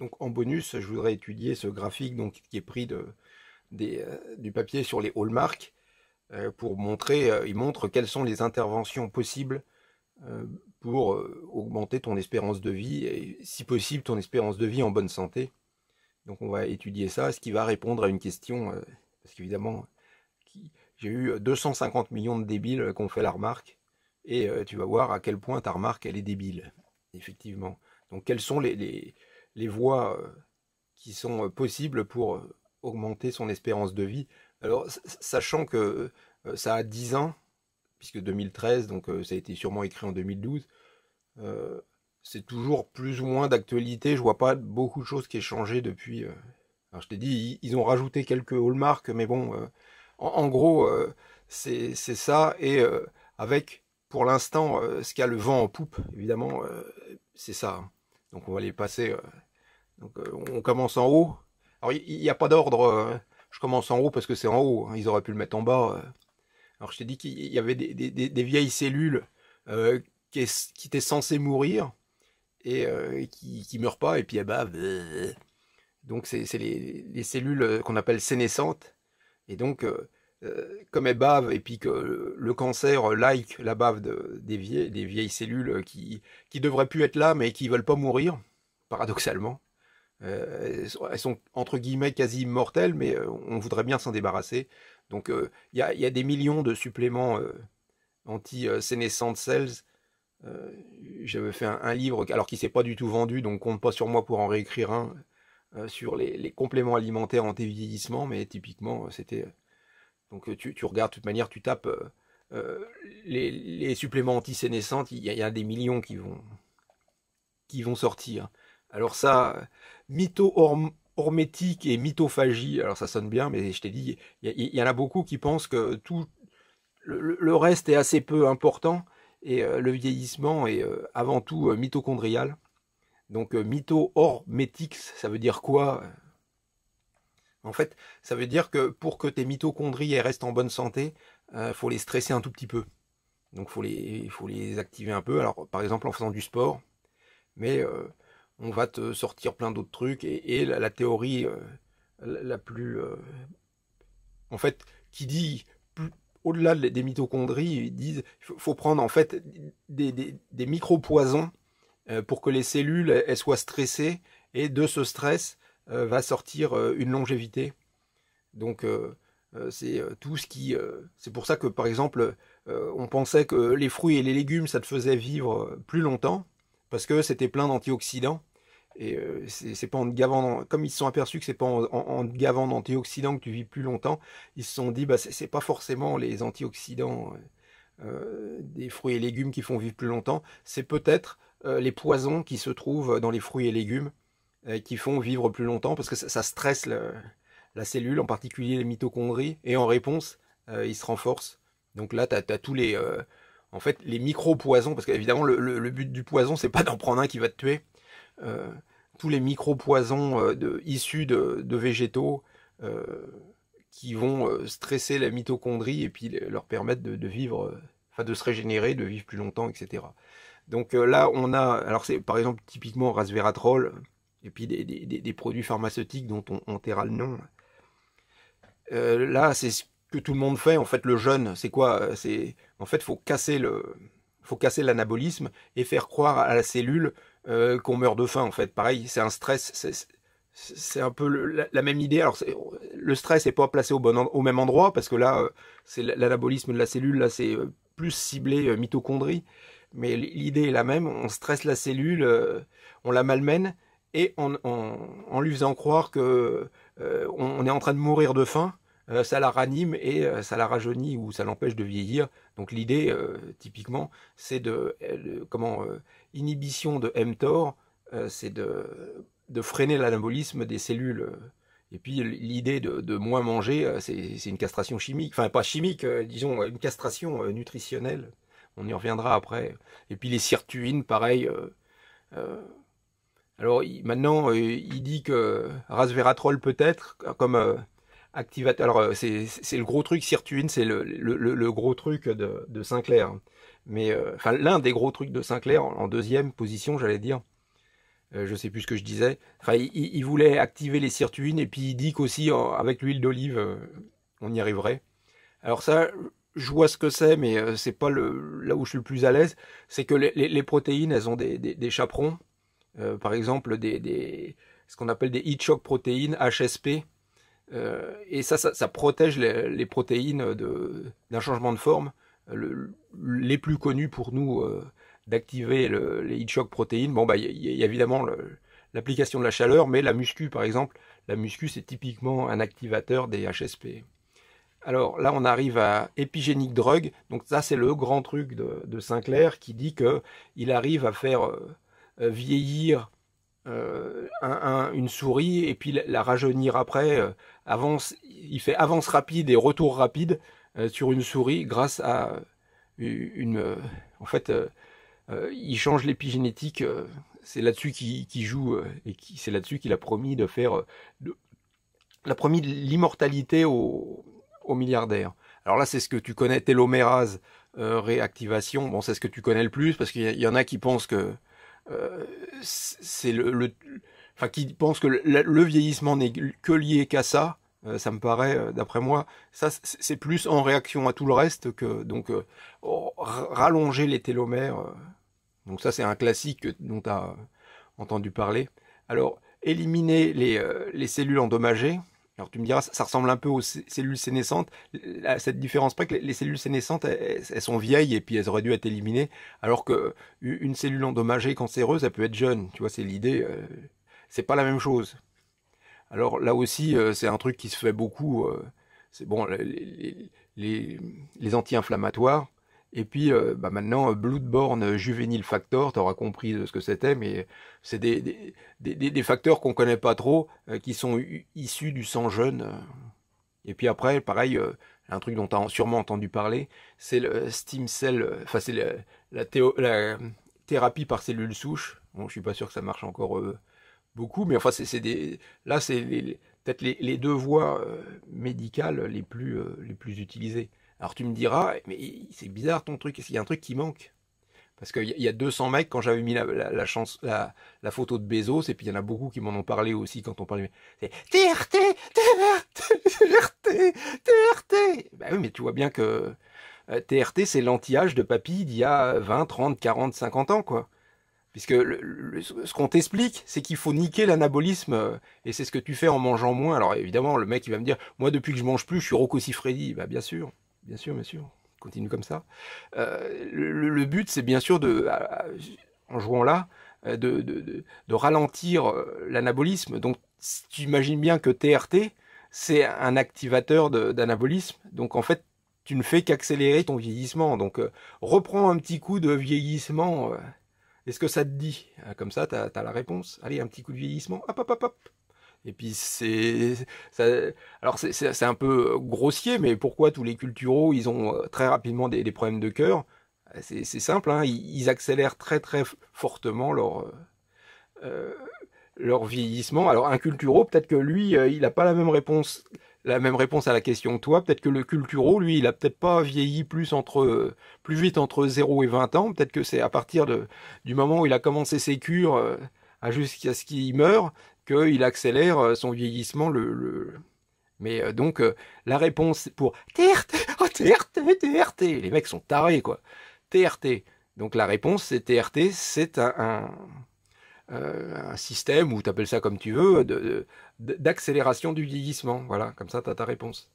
Donc en bonus, je voudrais étudier ce graphique donc, qui est pris de, euh, du papier sur les hallmarks euh, pour montrer, euh, il montre quelles sont les interventions possibles pour augmenter ton espérance de vie et si possible ton espérance de vie en bonne santé. Donc on va étudier ça, ce qui va répondre à une question, parce qu'évidemment, j'ai eu 250 millions de débiles qu'on fait la remarque, et tu vas voir à quel point ta remarque, elle est débile, effectivement. Donc quels sont les les voies euh, qui sont euh, possibles pour euh, augmenter son espérance de vie. Alors, sachant que ça a 10 ans, puisque 2013, donc ça a été sûrement écrit en 2012, c'est toujours plus ou moins d'actualité. Je vois pas beaucoup de choses qui aient changé depuis. Alors, je t'ai dit, ils, ont rajouté quelques hallmarks, mais bon, en, en, gros, c'est ça. Et avec, pour l'instant, ce qu'a le vent en poupe, évidemment, c'est ça. Hein. Donc, on va les passer. Euh, on commence en haut. Alors, il n'y a pas d'ordre. Euh, je commence en haut parce que c'est en haut. Hein. Ils auraient pu le mettre en bas. Euh. Alors, je t'ai dit qu'il y avait des, vieilles cellules qui, qui, étaient censées mourir et qui ne meurent pas. Et puis, elles bavent. donc, c'est les, cellules qu'on appelle sénescentes. Et donc, comme elles bavent, et puis que le cancer like la bave des, vieilles, cellules qui, qui devraient plus être là, mais qui veulent pas mourir, paradoxalement, euh, elles sont entre guillemets quasi mortelles, mais euh, on voudrait bien s'en débarrasser. Donc euh, il y a, des millions de suppléments anti-sénescent cells. J'avais fait un, livre, alors qui s'est pas du tout vendu, donc compte pas sur moi pour en réécrire un sur les, compléments alimentaires anti-vieillissement, mais typiquement c'était. Donc tu, regardes, de toute manière, tu tapes les, les, suppléments sénescent il y, y, a des millions qui vont, qui vont sortir. Alors ça, mito hormétique et mitophagie, alors ça sonne bien, mais je t'ai dit, il y, en a beaucoup qui pensent que tout le, reste est assez peu important et euh, le vieillissement est euh, avant tout euh, mitochondrial. Donc mytho-hormétique, ça veut dire quoi En fait, ça veut dire que pour que tes mitochondries restent en bonne santé, il faut les stresser un tout petit peu. Donc il les faut les activer un peu. Alors par exemple en faisant du sport, mais on va te sortir plein d'autres trucs. Et, la, théorie euh, la plus... Euh, en fait, qui dit, au-delà des mitochondries, ils disent il faut prendre en fait des, des, micro-poisons euh, pour que les cellules soient stressées. Et de ce stress va sortir une longévité. Donc c'est tout ce qui... c'est pour ça que, par exemple, on pensait que les fruits et les légumes, ça te faisait vivre plus longtemps, parce que c'était plein d'antioxydants. Et euh, c'est pas en gavant, comme ils se sont aperçus que c'est pas en, gavant d'antioxydants que tu vis plus longtemps, ils se sont dit bah c'est pas forcément les antioxydants euh, euh, des fruits et légumes qui font vivre plus longtemps, c'est peut-être les poisons qui se trouvent dans les fruits et légumes qui font vivre plus longtemps parce que ça, stresse la cellule, en particulier les mitochondries, et en réponse ils se renforcent. Donc là tu as, tous les en fait les micro poisons parce qu'évidemment le, le, le, but du poison c'est pas d'en prendre un qui va te tuer tous les micropoisons euh, issus de, végétaux euh, qui vont euh, stresser la mitochondrie et puis leur permettre de, vivre, enfin de se régénérer, de vivre plus longtemps, etc. Donc là, on a, alors c'est par exemple typiquement Rasveratrol et puis des, produits pharmaceutiques dont on, enterra le nom. là, c'est ce que tout le monde fait. En fait, le jeûne, c'est quoi C'est en fait, faut casser le, faut casser l'anabolisme et faire croire à la cellule euh, qu'on meurt de faim en fait. Pareil, c'est un stress, c'est un peu la, même idée. Alors le stress n'est pas placé au, au même endroit parce que là, euh, c'est l'anabolisme de la cellule, là c'est euh, plus ciblé mitochondrie, mais l'idée est la même. On stresse la cellule, on la malmène et en, lui faisant croire que on, est en train de mourir de faim. ça la ranime et ça la rajeunit ou ça l'empêche de vieillir. Donc l'idée, typiquement, c'est de, comment inhibition de mTOR, euh, c'est de, freiner l'anabolisme des cellules. Et puis l'idée de, moins manger, euh, c'est, une castration chimique, enfin pas chimique, euh, disons une castration nutritionnelle. On y reviendra après. Et puis les sirtuines, pareil. alors maintenant, il dit que rasveratrol peut-être comme activateur. Alors c'est, le gros truc sirtuine, c'est le, gros truc de Sinclair. Mais euh, l'un des gros trucs de Sinclair, en, deuxième position, j'allais dire, euh, je sais plus ce que je disais. Enfin, il, voulait activer les sirtuines et puis il dit qu'aussi avec l'huile d'olive, euh, on y arriverait. Alors ça, je vois ce que c'est, mais c'est pas là où je suis le plus à l'aise. C'est que les, protéines, elles ont des, chaperons. par exemple, ce qu'on appelle des heat shock protéines, HSP. et ça, ça, protège les protéines d'un changement de forme les plus connus pour nous euh, d'activer les heat shock protéines, bon, il bah, y, a évidemment l'application de la chaleur, mais la muscu, par exemple, la muscu, c'est typiquement un activateur des HSP. Alors là, on arrive à épigénique drug. Donc ça, c'est le grand truc de, Sinclair qui dit que il arrive à faire euh, euh, vieillir une souris et puis la, rajeunir après. avance, il fait avance rapide et retour rapide. Euh, sur une souris grâce à euh, une... Euh, en fait, il change l'épigénétique. c'est là-dessus qu'il joue et c'est là-dessus qu'il a promis de faire... De, il a promis l'immortalité aux, milliardaires. Alors là, c'est ce que tu connais, télomérase, réactivation. Bon, c'est ce que tu connais le plus parce qu'il y, en a qui pensent que c'est le, enfin, qui pensent que le vieillissement n'est que lié qu'à ça. Euh, ça me paraît, euh, d'après moi, ça c'est plus en réaction à tout le reste que donc euh, oh, rallonger les télomères. donc ça c'est un classique dont tu as entendu parler. Alors éliminer les, les, cellules endommagées. Alors tu me diras, ça, ressemble un peu aux cellules sénescentes. cette différence près que les cellules sénescentes, elles, sont vieilles et puis elles auraient dû être éliminées, alors qu'une cellule endommagée cancéreuse, elle peut être jeune. Tu vois, c'est l'idée. c'est pas la même chose. Alors là aussi, euh, c'est un truc qui se fait beaucoup. Euh, c'est bon, les, anti-inflammatoires. Et puis euh, bah maintenant, Bloodborne Juvenile Factor, Tu auras compris ce que c'était, mais c'est des, des, facteurs qu'on ne connaît pas trop, qui sont issus du sang jeune. Et puis après, pareil, un truc dont tu as sûrement entendu parler, c'est le stem cell, c'est la, thérapie par cellules souches. Bon, je suis pas sûr que ça marche encore beaucoup, mais enfin, c'est des, là, c'est peut-être les, deux voies euh, médicales les plus, euh, les plus utilisées. Alors tu me diras, mais c'est bizarre ton truc, est-ce qu'il y a un truc qui manque Parce qu'il y, y a 200 mecs, quand j'avais mis la, chance, la, photo de Bezos, et puis il y en a beaucoup qui m'en ont parlé aussi quand on parlait. C'est TRT, TRT, TRT, TRT Bah oui, mais tu vois bien que TRT, euh, c'est l'anti-âge de papy d'il y a 20, 30, 40, 50 ans, quoi. Puisque que ce qu'on t'explique, c'est qu'il faut niquer l'anabolisme, euh, et c'est ce que tu fais en mangeant moins. Alors évidemment, le mec, il va me dire, moi, depuis que je mange plus, je suis Rocco Bah, bien sûr, bien sûr, bien sûr, continue comme ça. Euh, le, but, c'est bien sûr de, en jouant là, euh, de, ralentir l'anabolisme. Donc, tu imagines bien que TRT, c'est un activateur d'anabolisme. Donc, en fait, tu ne fais qu'accélérer ton vieillissement. Donc, reprends un petit coup de vieillissement. Est-ce que ça te dit ah, Comme ça, tu as, la réponse. Allez, un petit coup de vieillissement. Hop, hop, hop, hop. Et puis c'est, alors c'est un peu grossier, mais pourquoi tous les culturaux, ils ont euh, très rapidement des, problèmes de cœur C'est simple, hein. ils, accélèrent très très fortement leur euh, euh, leur vieillissement. Alors un culturo, peut-être que lui, il n'a pas la même réponse la même réponse à la question que toi. Peut-être que le culturo, lui, il a peut-être pas vieilli plus entre plus vite entre 0 et 20 ans. Peut-être que c'est à partir de, du moment où il a commencé ses cures euh, à jusqu'à ce qu'il meure qu'il accélère euh, son vieillissement. Le, le... Mais euh, donc la réponse pour TRT, oh, TRT, TRT, les mecs sont tarés quoi. TRT. Donc la réponse c'est TRT, c'est un, un un système, ou t'appelles ça comme tu veux, de, d'accélération du vieillissement. Voilà, comme ça, tu as ta réponse.